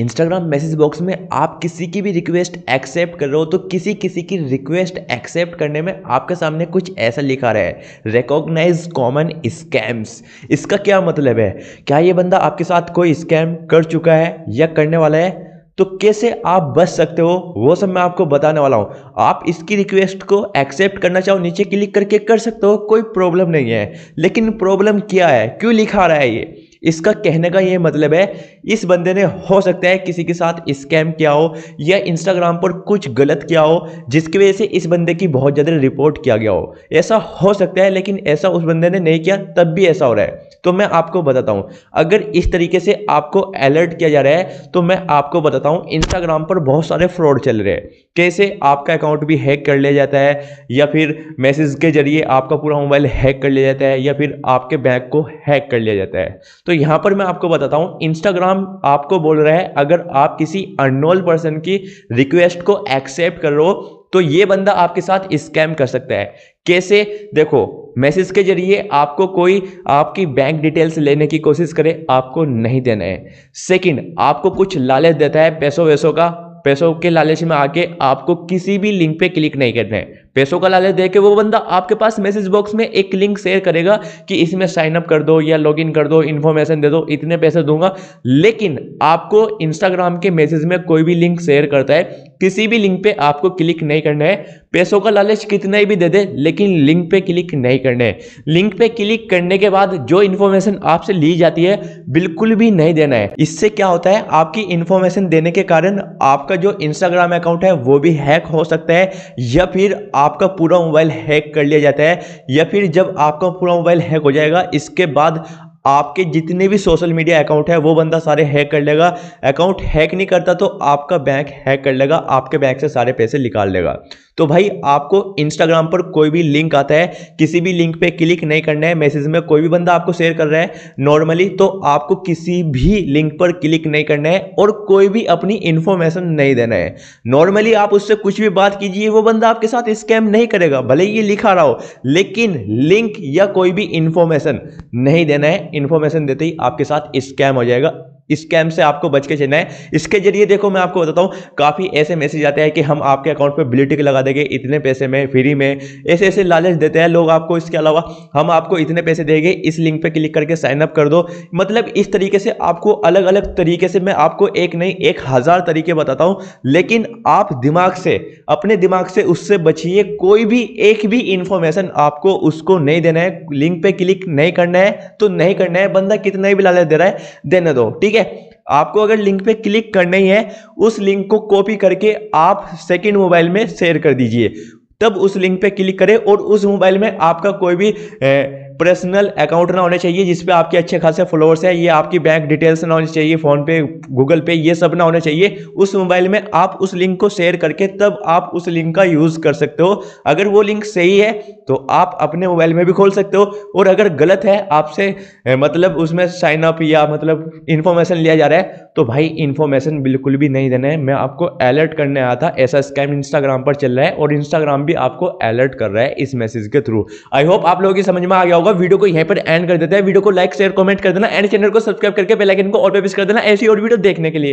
Instagram message box में आप किसी की भी रिक्वेस्ट एक्सेप्ट कर रहे हो तो किसी किसी की रिक्वेस्ट एक्सेप्ट करने में आपके सामने कुछ ऐसा लिखा रहा है रिकॉग्नाइज कॉमन स्कैम्स इसका क्या मतलब है क्या ये बंदा आपके साथ कोई स्कैम कर चुका है या करने वाला है तो कैसे आप बच सकते हो वो सब मैं आपको बताने वाला हूँ आप इसकी रिक्वेस्ट को एक्सेप्ट करना चाहो नीचे क्लिक करके कर सकते हो कोई प्रॉब्लम नहीं है लेकिन प्रॉब्लम क्या है क्यों लिखा रहा है ये इसका कहने का ये मतलब है इस बंदे ने हो सकता है किसी के साथ स्कैम किया हो या इंस्टाग्राम पर कुछ गलत किया हो जिसकी वजह से इस बंदे की बहुत ज़्यादा रिपोर्ट किया गया हो ऐसा हो सकता है लेकिन ऐसा उस बंदे ने नहीं किया तब भी ऐसा हो रहा है तो मैं आपको बताता हूँ अगर इस तरीके से आपको अलर्ट किया जा रहा है तो मैं आपको बताता हूँ इंस्टाग्राम पर बहुत सारे फ्रॉड चल रहे हैं कैसे आपका अकाउंट भी हैक कर लिया जाता है या फिर मैसेज के जरिए आपका पूरा मोबाइल हैक कर लिया जाता है या फिर आपके बैंक को हैक कर लिया जाता है तो यहाँ पर मैं आपको बताता हूँ इंस्टाग्राम आपको बोल रहा है अगर आप किसी अनोल पर्सन की रिक्वेस्ट को एक्सेप्ट करो तो ये बंदा आपके साथ स्कैम कर सकता है कैसे देखो मैसेज के जरिए आपको कोई आपकी बैंक डिटेल्स लेने की कोशिश करे आपको नहीं देना है सेकंड आपको कुछ लालच देता है पैसों वैसों का पैसों के लालच में आके आपको किसी भी लिंक पे क्लिक नहीं करना है पैसों का लालच दे के वो बंदा आपके पास मैसेज बॉक्स में एक लिंक शेयर करेगा कि इसमें साइन अप कर दो या लॉग इन कर दो इन्फॉर्मेशन दे दो इतने पैसे दूंगा लेकिन आपको इंस्टाग्राम के मैसेज में कोई भी लिंक शेयर करता है किसी भी लिंक पे आपको क्लिक नहीं करना है पैसों का लालच कितना ही भी दे दे लेकिन लिंक पे क्लिक नहीं करना है लिंक पे क्लिक करने के बाद जो इन्फॉर्मेशन आपसे ली जाती है बिल्कुल भी नहीं देना है इससे क्या होता है आपकी इन्फॉर्मेशन देने के कारण आपका जो इंस्टाग्राम अकाउंट है वो भी हैक हो सकता है या फिर आपका पूरा मोबाइल हैक कर लिया जाता है या फिर जब आपका पूरा मोबाइल हैक हो जाएगा इसके बाद आपके जितने भी सोशल मीडिया अकाउंट है वो बंदा सारे हैक कर लेगा अकाउंट हैक नहीं करता तो आपका बैंक हैक कर लेगा आपके बैंक से सारे पैसे निकाल लेगा तो भाई आपको इंस्टाग्राम पर कोई भी लिंक आता है किसी भी लिंक पे क्लिक नहीं करना है मैसेज में कोई भी बंदा आपको शेयर कर रहा है नॉर्मली तो आपको किसी भी लिंक पर क्लिक नहीं करना है और कोई भी अपनी इन्फॉर्मेशन नहीं देना है नॉर्मली आप उससे कुछ भी बात कीजिए वो बंदा आपके साथ स्कैम नहीं करेगा भले ये लिखा रहा हो लेकिन लिंक या कोई भी इन्फॉर्मेशन नहीं देना है इन्फॉर्मेशन देते ही आपके साथ स्कैम हो जाएगा स्कैम से आपको बच के चलना है इसके जरिए देखो मैं आपको बताता हूँ काफ़ी ऐसे मैसेज आते हैं कि हम आपके अकाउंट पर ब्लू टिक लगा देंगे इतने पैसे में फ्री में ऐसे ऐसे लालच देते हैं लोग आपको इसके अलावा हम आपको इतने पैसे देंगे इस लिंक पे क्लिक करके साइनअप कर दो मतलब इस तरीके से आपको अलग अलग तरीके से मैं आपको एक नहीं एक हज़ार तरीके बताता हूँ लेकिन आप दिमाग से अपने दिमाग से उससे बचिए कोई भी एक भी इंफॉर्मेशन आपको उसको नहीं देना है लिंक पे क्लिक नहीं करना है तो नहीं करना है बंदा कितना भी लालच दे रहा है देने दो ठीक है है आपको अगर लिंक पे क्लिक करना ही है उस लिंक को कॉपी करके आप सेकंड मोबाइल में शेयर कर दीजिए तब उस लिंक पे क्लिक करें और उस मोबाइल में आपका कोई भी ए, पर्सनल अकाउंट ना होने चाहिए जिसपे आपके अच्छे खासे फॉलोअर्स हैं ये आपकी बैंक डिटेल्स ना होनी चाहिए फोन पे गूगल पे ये सब ना होने चाहिए उस मोबाइल में आप उस लिंक को शेयर करके तब आप उस लिंक का यूज़ कर सकते हो अगर वो लिंक सही है तो आप अपने मोबाइल में भी खोल सकते हो और अगर गलत है आपसे मतलब उसमें साइन अप या मतलब इन्फॉर्मेशन लिया जा रहा है तो भाई इन्फॉर्मेशन बिल्कुल भी नहीं देना है मैं आपको अलर्ट करने आया था ऐसा स्कैम इंस्टाग्राम पर चल रहा है और इंस्टाग्राम भी आपको अलर्ट कर रहा है इस मैसेज के थ्रू आई होप आप लोगों की समझ में आ गया होगा वीडियो को यहाँ पर एंड कर देते हैं वीडियो को लाइक शेयर कमेंट कर देना एंड चैनल को सब्सक्राइब करके बेलाइकन को और पे प्रेस कर देना ऐसी और वीडियो देखने के लिए